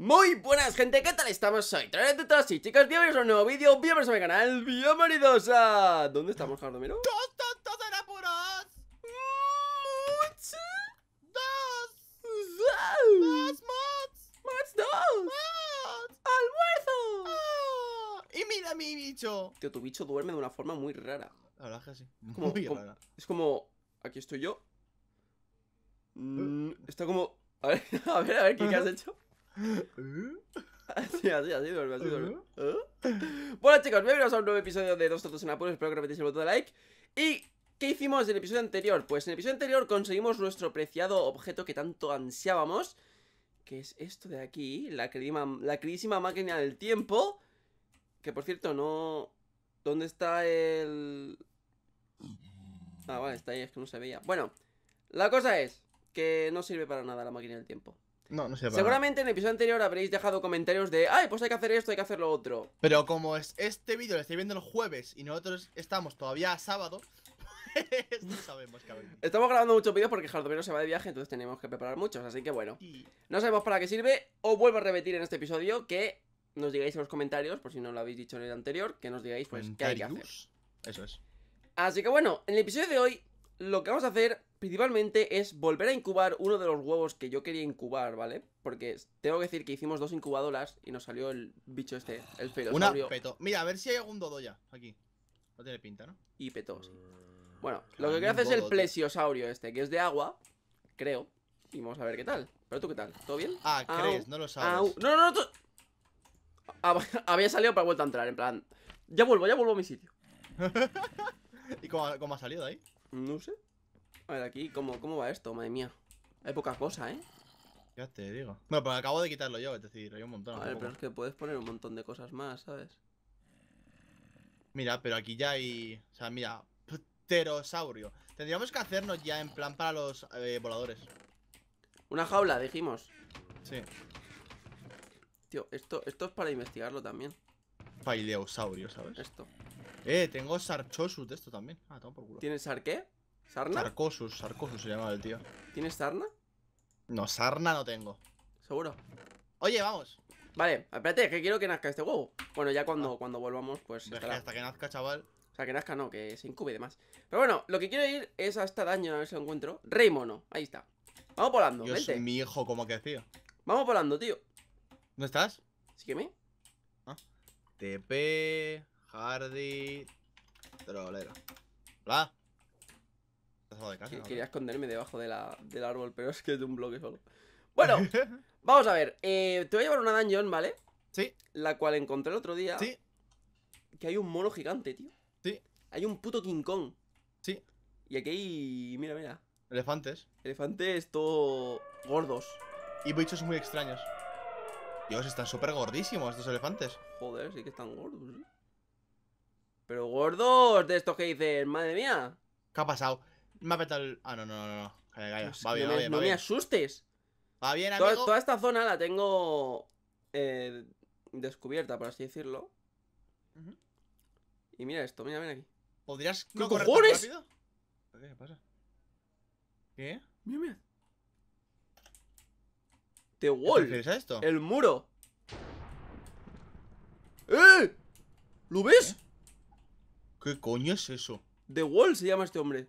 Muy buenas gente, ¿qué tal estamos? Soy todas! y chicas, bienvenidos a un nuevo vídeo, bienvenidos a mi canal, bienvenidos a... ¿Dónde estamos, Jardomero? ¡Dos tontos en apuros! ¡Mucho! ¡Dos! ¡Dos mods! ¡Mods dos! dos más más dos almuerzo ah. ¡Y mira mi bicho! Tío, tu bicho duerme de una forma muy rara La verdad es que sí, como, Es como... Aquí estoy yo eh. mm, Está como... A ver, a ver, a ver, qué has hecho? Así, así, así duerme, así duerme. ¿Eh? Bueno, chicos, bienvenidos a un nuevo episodio de Dos Tontos en Apuros. Espero que repetís el botón de like. ¿Y qué hicimos en el episodio anterior? Pues en el episodio anterior conseguimos nuestro preciado objeto que tanto ansiábamos. Que es esto de aquí, la, la queridísima máquina del tiempo. Que por cierto, no. ¿Dónde está el.? Ah, vale, está ahí, es que no se veía. Bueno, la cosa es que no sirve para nada la máquina del tiempo. No, no sé. Seguramente en el episodio anterior habréis dejado comentarios de, ay, pues hay que hacer esto, hay que hacer lo otro. Pero como es este vídeo lo estoy viendo el jueves y nosotros estamos todavía sábado, pues no sabemos, cabrón. Estamos grabando muchos vídeos porque Jardomero se va de viaje, entonces tenemos que preparar muchos, así que bueno. No sabemos para qué sirve, o vuelvo a repetir en este episodio que nos digáis en los comentarios, por si no lo habéis dicho en el anterior, que nos digáis pues qué hay que hacer. Eso es. Así que bueno, en el episodio de hoy lo que vamos a hacer principalmente es volver a incubar uno de los huevos que yo quería incubar, ¿vale? Porque tengo que decir que hicimos dos incubadoras y nos salió el bicho este, el felosaurio. Una peto. Mira, a ver si hay algún dodo ya, aquí. No tiene pinta, ¿no? Y peto, mm, Bueno, lo que quiero hacer es el plesiosaurio este, que es de agua, creo. Y vamos a ver qué tal. ¿Pero tú qué tal? ¿Todo bien? Ah, crees, no lo sabes. No, no, no. había salido para vuelta a entrar, en plan. Ya vuelvo, ya vuelvo a mi sitio. ¿Y cómo, cómo ha salido de ahí? No sé. A ver, aquí, ¿cómo, cómo va esto? Madre mía. Hay poca cosa, ¿eh? Ya te digo. Bueno, pero acabo de quitarlo yo, es decir, hay un montón. A ver, pero es que puedes poner un montón de cosas más, ¿sabes? Mira, pero aquí ya hay... O sea, mira, pterosaurio. Tendríamos que hacernos ya en plan para los eh, voladores. Una jaula, dijimos. Sí. Tío, esto, esto es para investigarlo también. Paileosaurio, ¿sabes? Esto. Eh, tengo Sarchosus de esto también. Ah, tengo por culo. ¿Tienes Sar qué? ¿Sarna? Sarcosus, Sarcosus se llamaba el tío. ¿Tienes sarna? No, sarna no tengo. ¿Seguro? Oye, vamos. Vale, espérate, que quiero que nazca este huevo. Bueno, ya cuando, ah. cuando volvamos, pues. pues hasta que nazca, chaval. O sea, que nazca no, que se incube y demás. Pero bueno, lo que quiero ir es hasta daño, a ver si lo encuentro. Rey mono, ahí está. Vamos volando, Yo mi hijo, como que tío. Vamos volando, tío. ¿No estás? Sígueme. Ah. TP, Hardy, Trolero. Hola quería esconderme debajo de del árbol, pero es que es de un bloque solo. Bueno, vamos a ver. Eh, te voy a llevar una dungeon, ¿vale? Sí. La cual encontré el otro día. Sí. Que hay un mono gigante, tío. Sí. Hay un puto King Kong. Sí. Y aquí hay. Mira, mira. Elefantes. Elefantes todo gordos. Y bichos muy extraños. Dios, están súper gordísimos estos elefantes. Joder, sí que están gordos, ¿eh? Pero gordos de estos que dices madre mía. ¿Qué ha pasado? Me ha petado el... Ah, no, no, no, no. Pues va bien, no va me, bien, no me asustes. Va bien, amigo. Toda, esta zona la tengo eh, descubierta, por así decirlo. Y mira esto, mira, mira aquí. ¿Podrías no correr ¿Qué pasa? ¿Qué? Mira, mira. The Wall. ¿Qué esto? El muro. ¡Eh! ¿Lo ves? ¿Eh? ¿Qué coño es eso? The Wall se llama este hombre.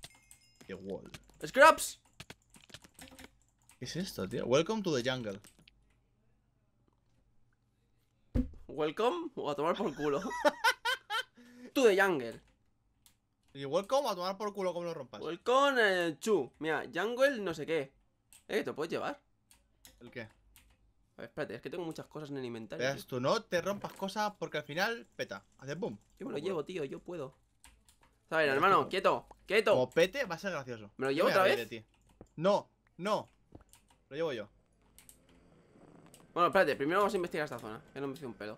¡Scraps! ¿Qué es esto, tío? Welcome to the jungle. Welcome o a tomar por culo. to the jungle. Y welcome a tomar por culo como lo rompas. Welcome chu. Eh, Mira, jungle no sé qué. Eh, ¿te lo puedes llevar? ¿El qué? A ver, espérate, es que tengo muchas cosas en el inventario. Veas tú, no te rompas cosas porque al final peta. Haces boom. Yo me lo llevo, tío, yo puedo. A ver, eh, hermano, quieto, quieto. pete va a ser gracioso. ¿Me lo llevo otra vez? No, no. Lo llevo yo. Bueno, espérate, primero vamos a investigar esta zona, que no me hice un pelo.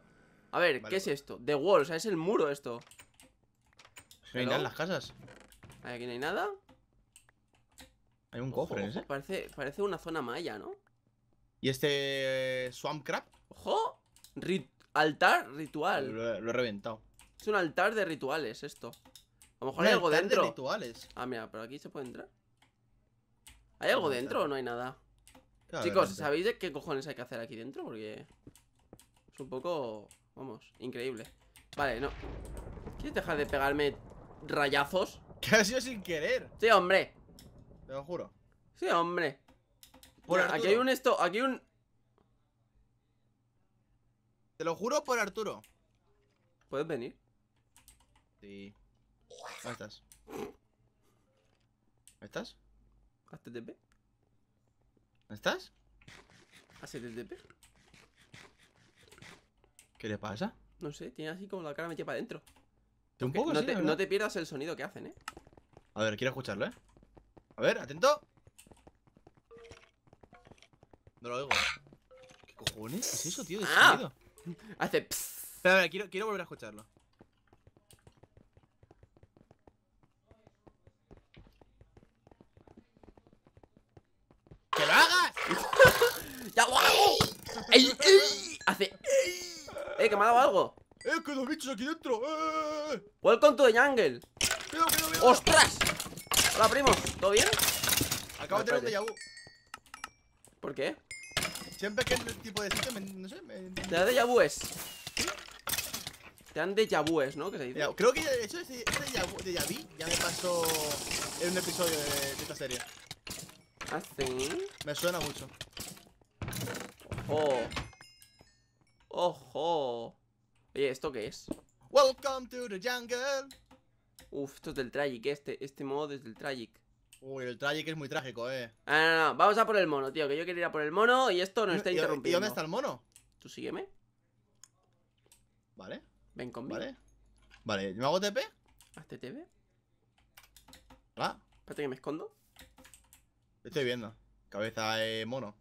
A ver, ¿qué es pues. esto? The Wall, o sea, es el muro esto. No en las casas. Aquí no hay nada. Hay un cofre, ¿eh? Parece, parece una zona maya, ¿no? ¿Y este Swamp crap? ¡Ojo! altar ritual. lo, he reventado. Es un altar de rituales esto. A lo mejor hay algo dentro. Ah, mira, pero aquí se puede entrar. ¿Hay algo dentro o no hay nada? Chicos, ¿sabéis de qué cojones hay que hacer aquí dentro? Porque es un poco, vamos, increíble Vale, no ¿Quieres dejar de pegarme rayazos? ¿Qué ha sido sin querer Sí, hombre Te lo juro Sí, hombre Aquí hay un esto, aquí hay un... Te lo juro por Arturo ¿Puedes venir? Sí ¿Dónde estás? ¿Estás? ¿HTTP? ¿Estás? ¿HTTP? ¿Qué le pasa? No sé, tiene así como la cara metida para adentro. Un poco no, te, no te pierdas el sonido que hacen, ¿eh? A ver, quiero escucharlo, ¿eh? A ver, atento. No lo oigo. ¿Qué cojones? ¿Qué es eso, tío? De ah. Hace pss. Pero a ver, quiero, quiero volver a escucharlo. ha algo. ¡Eh, que dos bichos aquí dentro! ¡Eh! ¡Welcome to the jungle! Cuidado, ¡Ostras! Hola, primo ¿todo bien? Acabo de tener un déjà vu. ¿Por qué? Siempre que el tipo de sitio me, no sé, me... Te da déjà vues. ¿Sí? Te dan déjà vues, ¿no? ¿Qué se dice? creo que de hecho ese, ese déjà, vu, déjà ya me pasó en un episodio de, de esta serie. ¿Ah, sí? Me suena mucho. Oh. ¡Ojo! Oye, ¿esto qué es? Welcome to the jungle. Uf, esto es del Tragic, este, este modo es del Tragic. Uy, el Tragic es muy trágico, eh. Ah, no, no, vamos a por el mono, tío, que yo quería ir a por el mono y esto no está interrumpiendo. ¿Y dónde está el mono? Tú sígueme. Vale. Ven conmigo. Vale. Vale, ¿me hago TP? Hazte TP. Hola. Ah. Espérate que me escondo. estoy viendo. Cabeza de mono.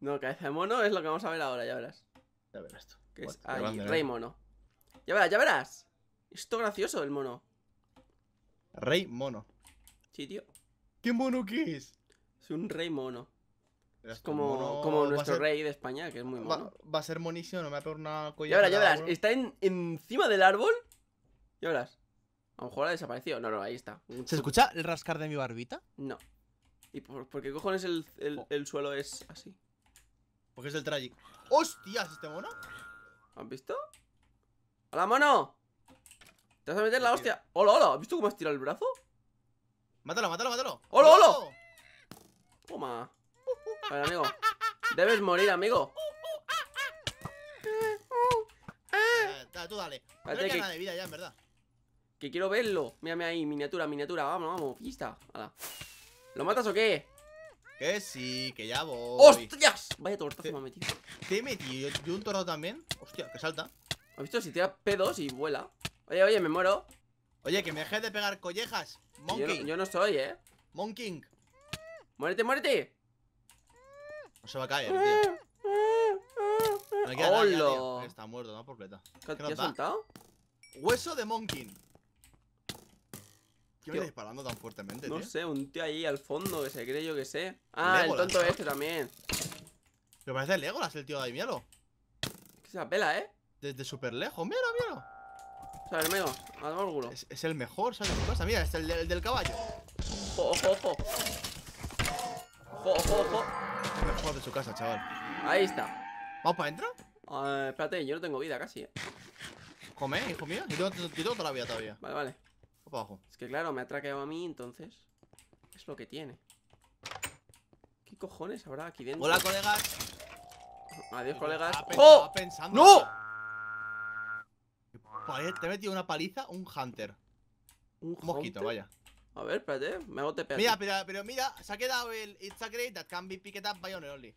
No, cabeza de mono es lo que vamos a ver ahora, ya verás. Ya verás esto Que es ahí, rey eh. mono. Ya verás, ya verás. Esto gracioso, el mono. Rey mono. Sí, tío. ¿Qué mono que es? Es un rey mono. Es como, como nuestro rey de España, que es muy mono. Va, a ser monísimo, no me ha a una Ya verás, Está en, encima del árbol. Ya verás. A lo mejor ha desaparecido. No, no, ahí está. ¿Se escucha el rascar de mi barbita? No. ¿Y por, qué cojones el suelo es así? Porque es el Tragic. ¡Hostia este mono! ¿Has visto? ¡Hola, mono! Te vas a meter la hostia. ¡Hola, hola! ¿Has visto cómo has tirado el brazo? Mátalo, mátalo, mátalo. ¡Hola, hola! Toma. A ver, amigo. Debes morir, amigo. Ah, tú dale. No le que... nada de vida ya, en verdad. Que quiero verlo. Mírame ahí, miniatura, miniatura. Vamos, vamos. Pista. Hala. ¿Lo matas o qué? Que sí, que ya voy. ¡Hostias! Vaya tortazo me ha metido. ¿Te tío yo un torado también? Hostia, que salta. ¿Has visto? Si tira pedos y vuela. Oye, oye, me muero. Oye, que me dejes de pegar collejas. Monkey. Yo, no soy, eh. Monkey. Muérete, muérete. No se va a caer, tío. No Está muerto, no por pleta. ¿Qué, ¿Qué ¿Te saltado? Hueso de Monkey. ¿Qué me está disparando tan fuertemente, no tío? No sé, un tío ahí al fondo que se cree, yo que sé. Ah, el tonto este también. Me parece Legolas el tío de ahí, míralo. Que se apela, ¿eh? Desde súper lejos, mira, mira. O sea, el Es, el mejor, ¿sabes qué pasa? Mira, es el, del caballo. Ojo, ojo, ojo. Ojo, ojo, Es el mejor de su casa, chaval. Ahí está. ¿Vamos para adentro? Ah, espérate, yo no tengo vida casi, eh. Come, hijo mío. yo tengo toda la vida todavía. Vale, vale. Es que claro, me ha traqueado a mí, entonces. Es lo que tiene. ¿Qué cojones habrá aquí dentro? Hola, colegas. Adiós, colegas. ¡Oh! ¡No! Te he metido una paliza, un hunter. Un, mosquito, vaya. A ver, espérate, me hago TP. Mira, pero, mira, se ha quedado el It's a that can be picked up by the only.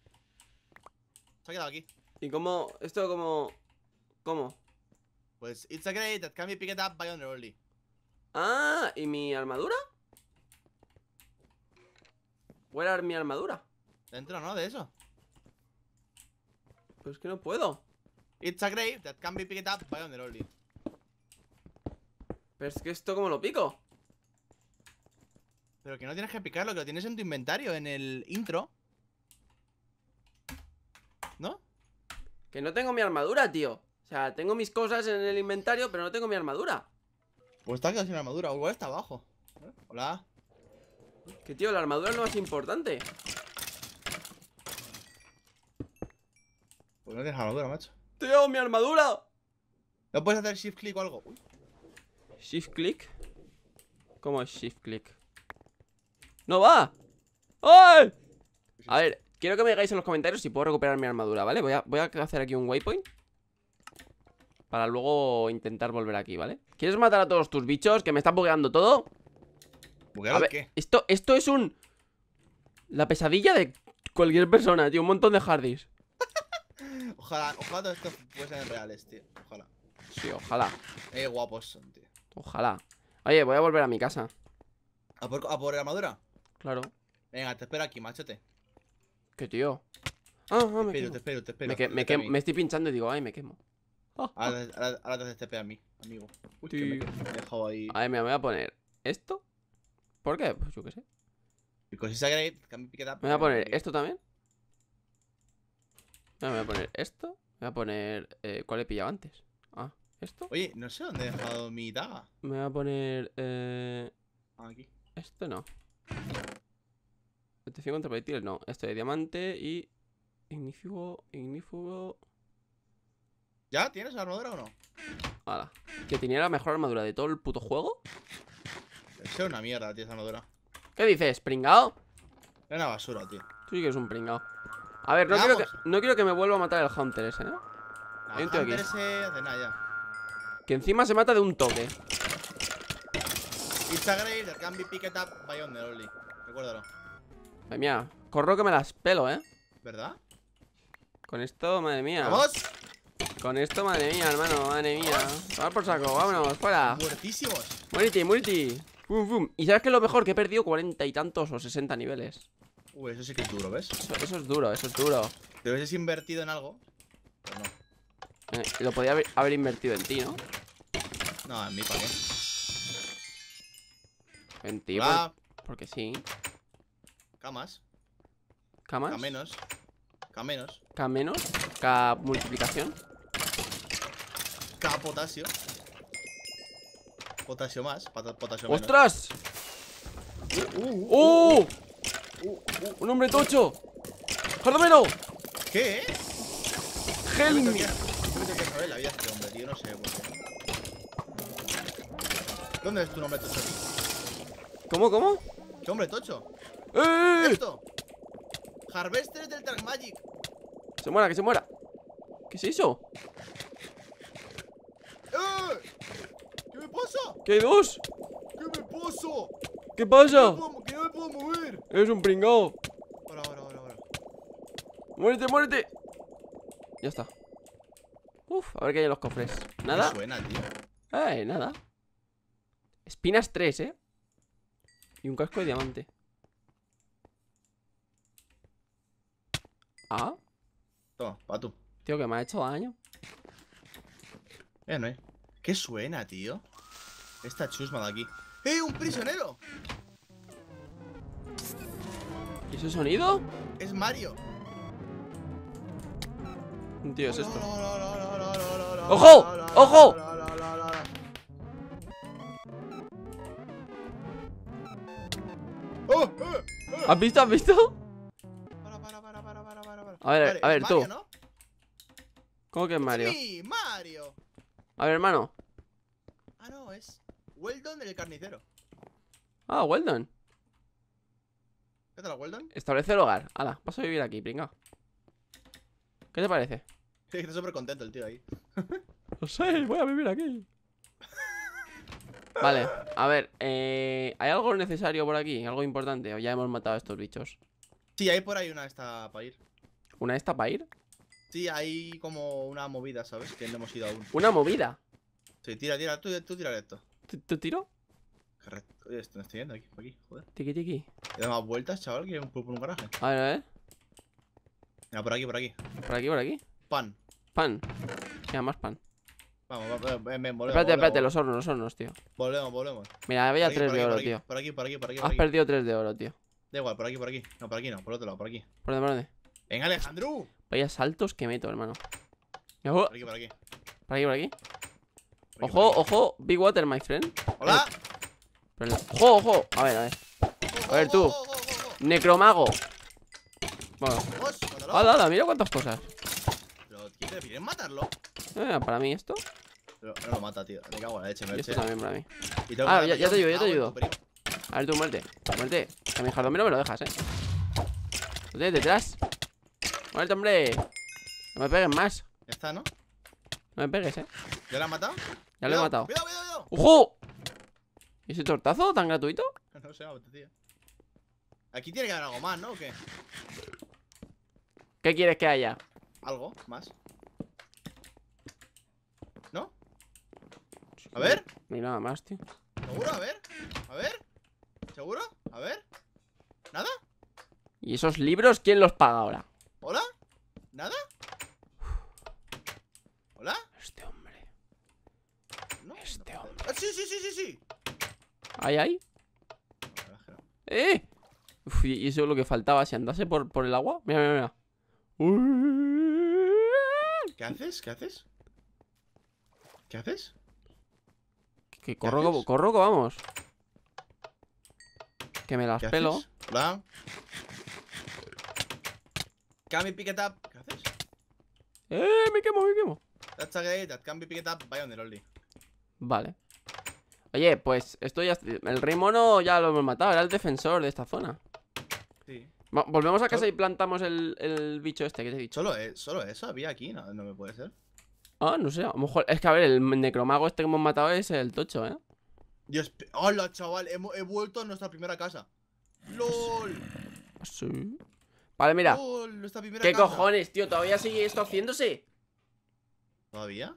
Se ha quedado aquí. ¿Y cómo? ¿Esto cómo? ¿Cómo? Pues It's a that can be picked up by the only. Ah, ¿y mi armadura? ¿Where are mi armadura? Dentro, ¿no? De eso Pues que no puedo It's a grave that can be picked up by Pero es que esto, ¿cómo lo pico? Pero que no tienes que picarlo, que lo tienes en tu inventario, en el intro ¿No? Que no tengo mi armadura, tío O sea, tengo mis cosas en el inventario, pero no tengo mi armadura pues está quedado sin armadura, o igual está abajo Hola Que tío, la armadura no es importante Pues no tienes armadura, macho Tío, mi armadura ¿No puedes hacer shift click o algo? ¿Shift click? ¿Cómo es shift click? ¡No va! ¡Ay! A ver, quiero que me digáis en los comentarios si puedo recuperar mi armadura, ¿vale? Voy voy a hacer aquí un waypoint Para luego intentar volver aquí, ¿vale? ¿Quieres matar a todos tus bichos? Que me están bugueando todo. ¿Bugueado qué? Esto, esto es un... La pesadilla de cualquier persona, tío. Un montón de hardies. ojalá, ojalá todos estos ser reales, tío. Ojalá. Sí, ojalá. Eh, guapos son, tío. Ojalá. Oye, voy a volver a mi casa. ¿A por, a por armadura? Claro. Venga, te espero aquí, máchate. ¿Qué, tío? Ah, ah me te espero, te espero, te espero. Me, me, me, estoy pinchando y digo, ay, me quemo. ahora, te haces TP a mí amigo. Uy, dejado ahí. A ver, me voy a poner esto. ¿Por qué? Pues yo qué sé. me voy a pues, poner esto también. me voy a poner esto. Me voy a poner. Eh, ¿Cuál he pillado antes? Ah, esto. Oye, no sé dónde he dejado mi daga. Me voy a poner. Eh, ah, Aquí. Esto no. Protección contra proyectiles, no. Esto de diamante y. Ignífugo. Ignífugo. ¿Ya? ¿Tienes armadura o no? Que tenía la mejor armadura de todo el puto juego. Es una mierda, tío, esa armadura. ¿Qué dices? ¿Pringao? Es una basura, tío. Tú sí que eres un pringao. A ver, no quiero, que, no quiero, que, me vuelva a matar el Hunter ese, ¿no? el Hunter ese hace nada ya. Que encima se mata de un toque. Instagram, el can be up by on the only. Recuérdalo. Madre mía. Corro que me las pelo, ¿eh? ¿Verdad? Con esto, madre mía. ¡Vamos! Con esto, madre mía, hermano, madre mía Vamos por saco, vámonos, fuera Muertísimos y multi. Y sabes que lo mejor, que he perdido cuarenta y tantos o 60 niveles Uy, eso sí que es duro, ¿ves? Eso, es duro, eso es duro ¿Te hubieses invertido en algo? Pues no eh, Lo podía haber, invertido en ti, ¿no? No, en mí, ¿para qué? En ti, por, porque sí Camas ¿Camas? Camenos Camenos ¿Camenos? ¿Ca multiplicación? K potasio Potasio más, potasio menos ¡Ostras! Uh, uh, uh. uh, ¡Un hombre tocho! ¡Jardamero! ¿Qué es? saber la vida este hombre, tío, no sé pues. ¿Dónde es tu nombre tocho? ¿Cómo, cómo? ¿Qué hombre tocho? ¡Eh! eh, eh! ¡Esto! Harvester del Dark Magic Se muera, que se muera ¿Qué se hizo ¡Eh! ¿Qué me pasa? ¿Qué hay dos? ¿Qué me pasa? ¿Qué pasa? Que no me puedo mover. Eres un pringao. Ahora, ahora, ahora, ahora. Muérete, muérete. Ya está. Uf, a ver qué hay en los cofres. ¿Nada? ¿Qué tío? Eh, nada. Espinas 3, ¿eh? Y un casco de diamante. Ah. Toma, pa' tú. Tío, que me ha hecho daño. ¿Qué suena, tío? Esta chusma de aquí. ¡Eh, un prisionero! ¿Y ese sonido? Es Mario. Tío, es esto. ¡Ojo! ¡Ojo! ¿Has visto? ¿Has visto? A ver, a ver, tú. ¿Cómo que es Mario? A ver, hermano. Ah, no, es Weldon el carnicero. Ah, Weldon. ¿Qué tal, Weldon? Establece el hogar. Hala, paso a vivir aquí, brinca. ¿Qué te parece? Estoy está súper contento el tío ahí. no sé, voy a vivir aquí. Vale, a ver, eh, ¿hay algo necesario por aquí? ¿Algo importante? ¿O ya hemos matado a estos bichos? Sí, hay por ahí una esta para ir. ¿Una esta para ir? Sí, hay como una movida, ¿sabes? Que no hemos ido aún. ¿Una movida? Sí, tira, tira, tú, tú tira esto. ¿Tú tiro? Correcto. Oye, eh, esto no estoy viendo aquí, por aquí, joder. Tiki tiki. Te más vueltas, chaval, que un por un garaje. A ver, a ver. Mira, por aquí, por aquí. Por aquí, por aquí. Pan. Pan. Mira, más pan. Vamos, vamos, ven, eh, ven, volvemos. Espérate, espérate, los hornos, los hornos, tío. Volvemos, volvemos. Mira, había tres de oro, tío. Por aquí, por aquí, por aquí. Has perdido 3 de oro, tío. Da igual, por aquí, por aquí. No, por aquí no, por otro lado, por aquí. ¿Por dónde, por dónde? ¡En Alejandro! Vaya saltos que meto, hermano. Ojo. Para aquí, por aquí. Por aquí, por aquí. ojo, ojo. Big water, my friend. Hola. Eh, ojo, ojo. A ver, a ver. A ver, tú. Necromago. Bueno. Hola, hola, mira cuántas cosas. Pero, ¿quién te matarlo? Eh, para mí esto. Pero no lo mata, tío. Me cago en la leche, me Esto también para mí. Ah, ya, te ayudo, ya te ayudo. Ah, a ver, tú muerte. Muerte. A mi jardín no me lo dejas, eh. detrás. Muerte, hombre. No me peguen más. Ya está, ¿no? No me pegues, eh. ¿Ya lo han matado? Ya lo he matado. ¡Cuidado, cuidado, cuidado! cuidado ¿Y ese tortazo tan gratuito? no sé, tío. Aquí tiene que haber algo más, ¿no? ¿O qué? ¿Qué quieres que haya? Algo más. ¿No? A ver. Ni nada más, tío. ¿Seguro? A ver. A ver. ¿Seguro? A ver. ¿Nada? ¿Y esos libros quién los paga ahora? ¿Hola? ¿Nada? ¿Hola? Este hombre. No, este hombre. sí, sí, sí, sí, sí. ¿Ahí ahí. ¡Eh! Uf, y eso es lo que faltaba. Si andase por, por el agua. Mira, mira, mira. ¿Qué haces? ¿Qué haces? ¿Qué haces? Que corro, corro, vamos. Que me las pelo. Can pick up? ¿Qué haces? Eh, me quemo, me quemo. That's a up Vale. Oye, pues esto ya. El rey mono ya lo hemos matado, era el defensor de esta zona. Sí. volvemos a casa y plantamos el, el, bicho este que te he dicho. Solo, es, solo eso había aquí, no, no me puede ser. Ah, no sé, a lo mejor. Es que a ver, el necromago este que hemos matado es el tocho, ¿eh? Dios. ¡Hola, chaval! he vuelto a nuestra primera casa. ¡LOL! Ah, sí. Vale, mira. Oh, ¿Qué cojones, tío? ¿Todavía sigue esto haciéndose? ¿Todavía?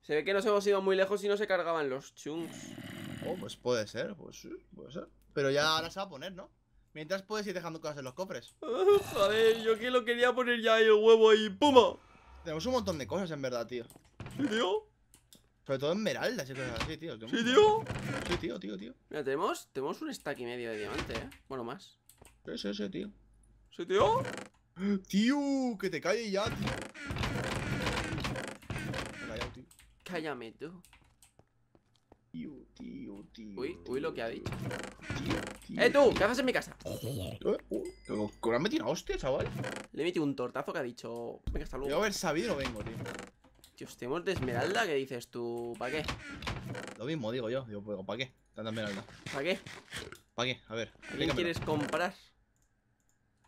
Se ve que nos hemos ido muy lejos y no se cargaban los chunks. Oh, pues puede ser, pues sí, puede ser. Pero ya ahora se va a poner, ¿no? Mientras puedes ir dejando cosas en los cofres. Joder, yo que lo quería poner ya el huevo ahí, ¡puma! Tenemos un montón de cosas en verdad, tío. Sí, tío. Sobre todo esmeraldas y cosas así, tío. Sí, tío. Sí, tío, tío, tío. Mira, tenemos, tenemos un stack y medio de diamante, ¿eh? Bueno, más. Sí, sí, sí, tío. ¿Sí, tío? Tío, que te calle ya, tío. Cállame tú. Tío, tío, tío. Uy, lo que ha dicho. ¡Eh, tú! ¿Qué haces en mi casa? ¿Eh? Uh, metido me una hostia, chaval? Le he metido un tortazo que ha dicho. Venga, hasta Yo haber sabido, vengo, tío. Tío, tenemos de esmeralda ¿Qué dices tú. ¿Para qué? Lo mismo digo yo. Digo, ¿para qué? Tanta esmeralda. ¿Para qué? ¿Para qué? A ver. ¿qué quieres comprar?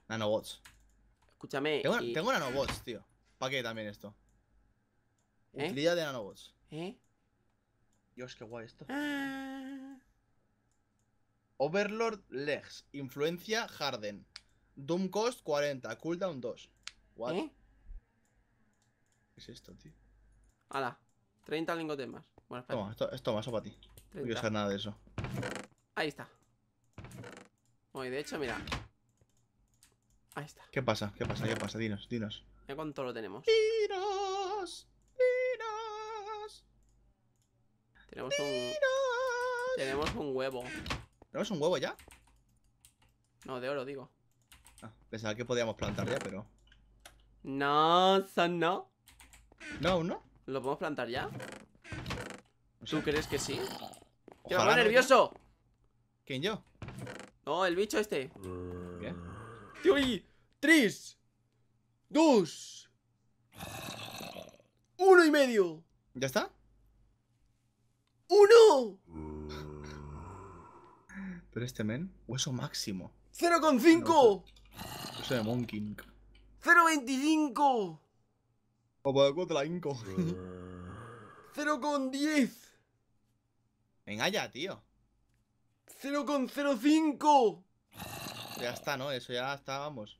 Nanobots. Escúchame. Tengo, y... tengo nanobots, tío. ¿Para qué también esto? ¿Eh? Utilidad de nanobots. ¿Eh? Dios, qué guay esto. Ah. Overlord Legs. Influencia Harden. Doom Cost 40. Cooldown 2. What? ¿Eh? ¿Qué es esto, tío? Hala. 30 lingotes más. Bueno, Toma, esto, esto más o para ti. No quiero usar nada de eso. Ahí está. Hoy, de hecho, mira. Ahí está. ¿Qué pasa? ¿Qué pasa? ¿Qué pasa? Dinos, dinos. Ya cuánto lo tenemos. ¡Dinos! ¡Dinos! Tenemos un. Tenemos un huevo. ¿Tenemos un huevo ya? No, de oro, digo. Ah, pensaba que podíamos plantar ya, pero. No, no. ¿No ¿Lo podemos plantar ya? ¿Tú crees que sí? ¡Qué va nervioso! ¿Quién yo? No, el bicho este. ¿Qué? ¡Uy! 3, 2, 1 y medio. ¿Ya está? ¡Uno! Pero este men, hueso máximo. ¡0,5! hueso de Monkey. ¡0,25! Opa, de la Inco. 0,10. Venga ya, tío. 0,05. Ya está, ¿no? Eso ya está, vamos.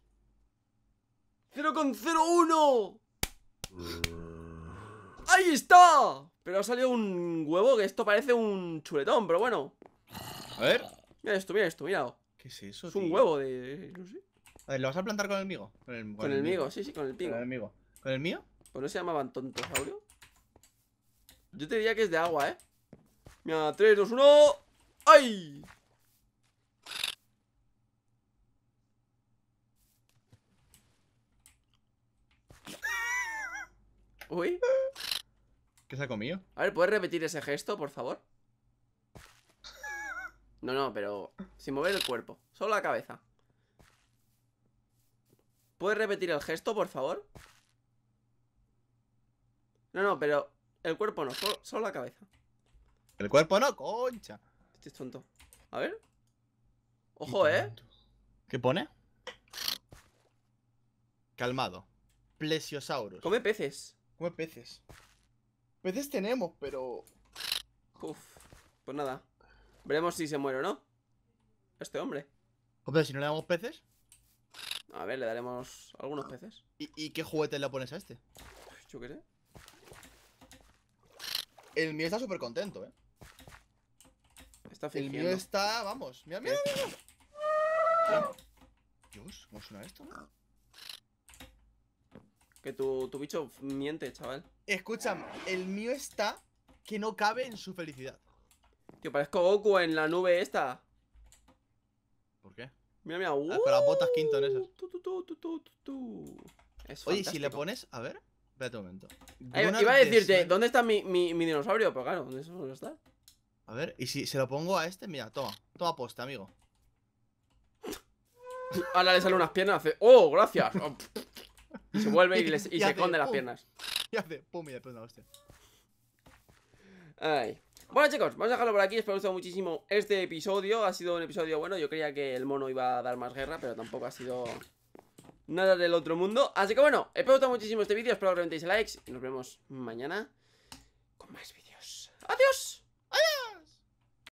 ¡0,01! Mm. ¡Ahí está! Pero ha salido un huevo que esto parece un chuletón, pero bueno. A ver. Mira esto, mira esto, mira. ¿Qué es eso? Es un huevo de. No sé. A ver, ¿lo vas a plantar con el migo? Con el, con ¿Con el, sí, sí, con el pingo. Con el migo. ¿Con el mío? Pues no se llamaban tontos, Aurio. Yo te diría que es de agua, ¿eh? Mira, 3, 2, 1. ¡Ay! Uy. ¿Qué se ha comido? A ver, ¿puedes repetir ese gesto, por favor? No, no, pero sin mover el cuerpo, solo la cabeza. ¿Puedes repetir el gesto, por favor? No, no, pero el cuerpo no, solo, la cabeza. El cuerpo no, concha. Este es tonto. A ver. Ojo, ¿eh? ¿Qué pone? Calmado. Plesiosaurus. Come peces. Come peces. Peces tenemos, pero... Uf, pues nada. Veremos si se muere o no. Este hombre. Hombre, si no le damos peces. A ver, le daremos algunos ah. peces. ¿Y, qué juguete le pones a este? Yo qué sé. El mío está súper contento, eh. Está feliz. El mío está, vamos. Mira, eh. mira, mira. Dios, ¿cómo suena esto? No? Que tu, tu bicho miente, chaval. Escúchame, el mío está que no cabe en su felicidad. Tío, parezco Goku en la nube esta. ¿Por qué? Mira, mira, uh, Con las botas en esas. Oye, si le pones. A ver, espérate un momento. iba a decirte, ¿dónde está mi, mi, mi, dinosaurio? Pero claro, ¿dónde está? A ver, y si se lo pongo a este, mira, toma, toma poste, amigo. Ahora le salen unas piernas. ¡Oh, gracias! Se vuelve y, se esconde las piernas. Y hace pum y hostia. Ay. Bueno chicos, vamos a dejarlo por aquí, espero que os haya gustado muchísimo este episodio Ha sido un episodio bueno, yo creía que el mono iba a dar más guerra Pero tampoco ha sido nada del otro mundo Así que bueno, espero que os haya gustado muchísimo este vídeo Espero que reventéis likes y nos vemos mañana Con más vídeos ¡Adiós!